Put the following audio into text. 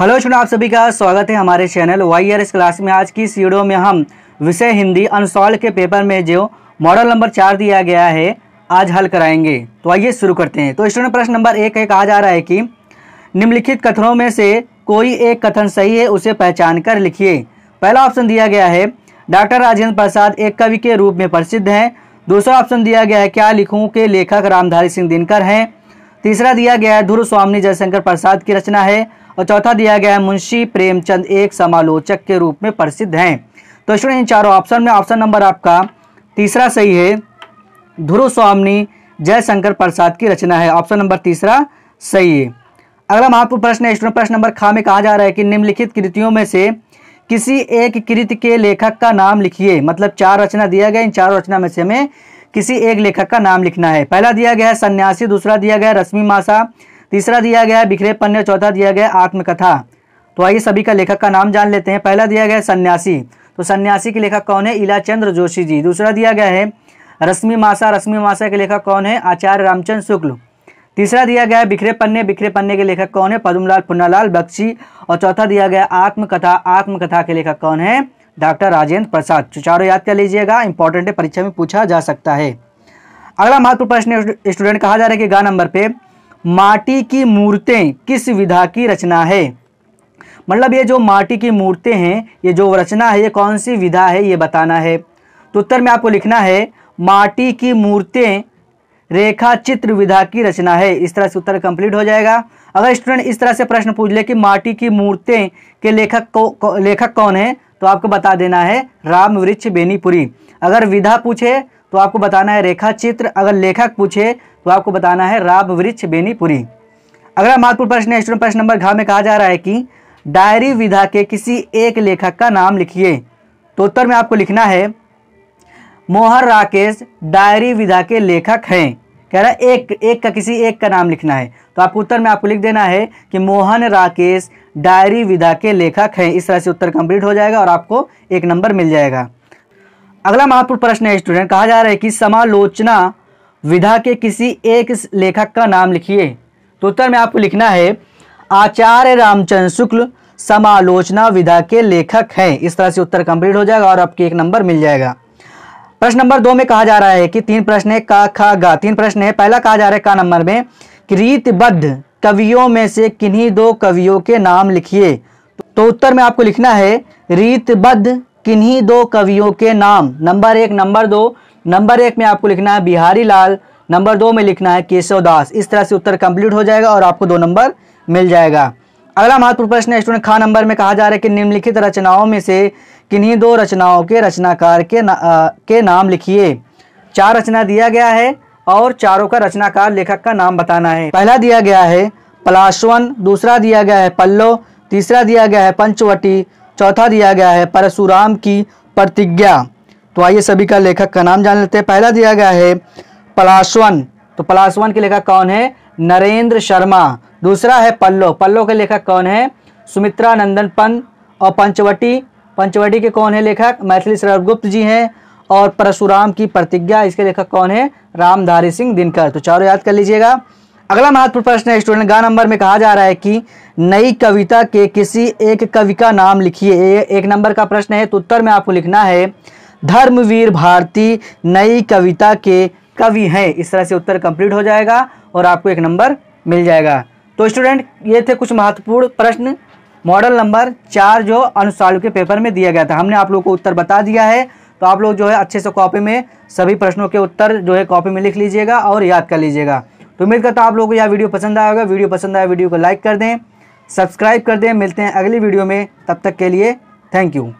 hello चुना आप सभी का स्वागत है हमारे channel Y R S class में आज की इस वीडियो में हम विषय हिंदी अनसॉल्व के पेपर में जो मॉडल नंबर चार दिया गया है आज हल कराएंगे तो आइए शुरू करते हैं तो स्टूडेंट प्रश्न नंबर एक है कहा जा रहा है कि निम्नलिखित कथनों में से कोई एक कथन सही है उसे पहचान कर लिखिए पहला ऑप्शन दिया गया है डॉक्टर राजेंद्र प्रसाद एक कवि के रूप में प्रसिद्ध हैं दूसरा ऑप्शन दिया गया है क्या लिखूँ के लेखक रामधारी सिंह दिनकर हैं तीसरा दिया गया है ध्रुव स्वामी जयशंकर प्रसाद की रचना है और चौथा दिया गया है मुंशी प्रेमचंद एक समालोचक के रूप में प्रसिद्ध हैं तो स्टूडेंट इन चारों ऑप्शन में ऑप्शन नंबर आपका तीसरा सही है ध्रुव स्वामी जयशंकर प्रसाद की रचना है ऑप्शन नंबर तीसरा सही है अगला महत्वपूर्ण प्रश्न है स्टूडेंट प्रश्न नंबर खा में कहा जा रहा है कि निम्नलिखित कृतियों में से किसी एक कृति के लेखक का नाम लिखिए मतलब चार रचना दिया गया इन चारों रचना में से हमें किसी एक लेखक का नाम लिखना है पहला दिया गया है सन्यासी दूसरा दिया गया रश्मि मासा तीसरा दिया गया है बिखरे पन्ने चौथा दिया गया आत्मकथा तो आइए सभी का लेखक का नाम जान लेते हैं पहला दिया गया है सन्यासी तो सन्यासी के लेखक कौन है इला चंद्र जोशी जी दूसरा दिया गया है रश्मि मासा रश्मि मासा के लेखक कौन है आचार्य रामचंद्र शुक्ल तीसरा दिया गया है बिखरे पन्ने बिखरे पन्ने के लेखक कौन है पदमलाल पुन्नालाल बख्शी और चौथा दिया गया आत्मकथा आत्मकथा के लेखक कौन है डॉक्टर राजेंद्र प्रसाद चुचारो तो याद कर लीजिएगा इंपॉर्टेंट है परीक्षा में पूछा जा सकता है अगला महत्वपूर्ण प्रश्न स्टूडेंट कहा जा रहा है कि गा नंबर पे माटी की मूर्तें किस विधा की रचना है मतलब ये जो माटी की मूर्तें हैं ये जो रचना है ये कौन सी विधा है ये बताना है तो उत्तर में आपको लिखना है माटी की मूर्तें रेखा चित्र विधा की रचना है इस तरह से उत्तर कंप्लीट हो जाएगा अगर स्टूडेंट इस तरह से प्रश्न पूछ ले कि माटी की मूर्तें के लेखक को, को लेखक कौन है तो आपको बता देना है राम वृक्ष बेनीपुरी अगर विधा पूछे तो आपको बताना है रेखा चित्र अगर लेखक पूछे तो आपको बताना है राम वृक्ष बेनीपुरी अगला महत्वपूर्ण प्रश्न है स्टूडेंट प्रश्न नंबर घा में कहा जा रहा है कि डायरी विधा के किसी एक लेखक का नाम लिखिए तो उत्तर में आपको लिखना है मोहर राकेश डायरी विधा के लेखक हैं कह रहा है एक एक का किसी एक का नाम लिखना है तो आपको उत्तर में आपको लिख देना है कि मोहन राकेश डायरी विधा के लेखक हैं इस तरह से उत्तर कंप्लीट हो जाएगा और आपको एक नंबर मिल जाएगा अगला महत्वपूर्ण प्रश्न है स्टूडेंट कहा जा रहा है कि समालोचना विधा के किसी एक लेखक का नाम लिखिए तो उत्तर में आपको लिखना है आचार्य रामचंद्र शुक्ल समालोचना विधा के लेखक हैं इस तरह से उत्तर कंप्लीट हो जाएगा और आपके एक नंबर मिल जाएगा प्रश्न नंबर दो में कहा जा रहा है कि तीन प्रश्न है का खा गा तीन प्रश्न है पहला कहा जा रहा है का नंबर में कृतबद्ध कवियों में से किन्हीं दो कवियों के नाम लिखिए तो उत्तर में आपको लिखना है रीतबद्ध किन्हीं दो कवियों के नाम नंबर एक नंबर दो नंबर एक में आपको लिखना है बिहारी लाल नंबर दो में लिखना है केशव दास इस तरह से उत्तर कंप्लीट हो जाएगा और आपको दो नंबर मिल जाएगा अगला महत्वपूर्ण प्रश्न स्टूडेंट खा नंबर में कहा जा रहा है कि निम्नलिखित रचनाओं में से किन्हीं दो रचनाओं के रचनाकार के ना, आ, के नाम लिखिए चार रचना दिया गया है और चारों का रचनाकार लेखक का नाम बताना है पहला दिया गया है पलाशवन दूसरा दिया गया है पल्लो तीसरा दिया गया है पंचवटी चौथा दिया गया है परशुराम की प्रतिज्ञा तो आइए सभी का लेखक का नाम जान लेते हैं पहला दिया गया है पलाशवन तो पलाशवन के लेखक कौन है नरेंद्र शर्मा दूसरा है पल्लो पल्लो के लेखक कौन है सुमित्रा नंदन पंत और पंचवटी पंचवटी के कौन है लेखक मैथिली गुप्त जी हैं और परशुराम की प्रतिज्ञा इसके लेखक कौन है रामधारी सिंह दिनकर तो चारों याद कर लीजिएगा अगला महत्वपूर्ण प्रश्न है स्टूडेंट गा नंबर में कहा जा रहा है कि नई कविता के किसी एक कवि का नाम लिखिए एक नंबर का प्रश्न है तो उत्तर में आपको लिखना है धर्मवीर भारती नई कविता के कवि हैं इस तरह से उत्तर कंप्लीट हो जाएगा और आपको एक नंबर मिल जाएगा तो स्टूडेंट ये थे कुछ महत्वपूर्ण प्रश्न मॉडल नंबर चार जो अनुसाल के पेपर में दिया गया था हमने आप लोग को उत्तर बता दिया है तो आप लोग जो है अच्छे से कॉपी में सभी प्रश्नों के उत्तर जो है कॉपी में लिख लीजिएगा और याद कर लीजिएगा तो उम्मीद करता हूँ आप लोग को यह वीडियो पसंद आया होगा वीडियो पसंद आया वीडियो को लाइक कर दें सब्सक्राइब कर दें मिलते हैं अगली वीडियो में तब तक के लिए थैंक यू